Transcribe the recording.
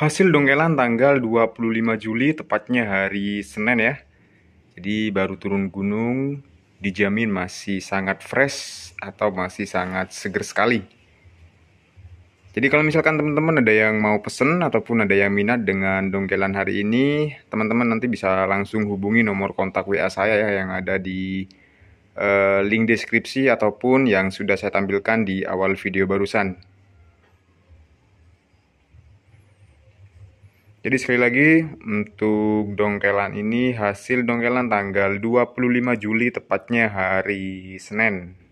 hasil dongkelan tanggal 25 Juli tepatnya hari Senin ya. Jadi baru turun gunung dijamin masih sangat fresh atau masih sangat seger sekali. Jadi kalau misalkan teman-teman ada yang mau pesen ataupun ada yang minat dengan dongkelan hari ini, teman-teman nanti bisa langsung hubungi nomor kontak WA saya ya yang ada di uh, link deskripsi ataupun yang sudah saya tampilkan di awal video barusan. Jadi sekali lagi untuk dongkelan ini hasil dongkelan tanggal 25 Juli tepatnya hari Senin.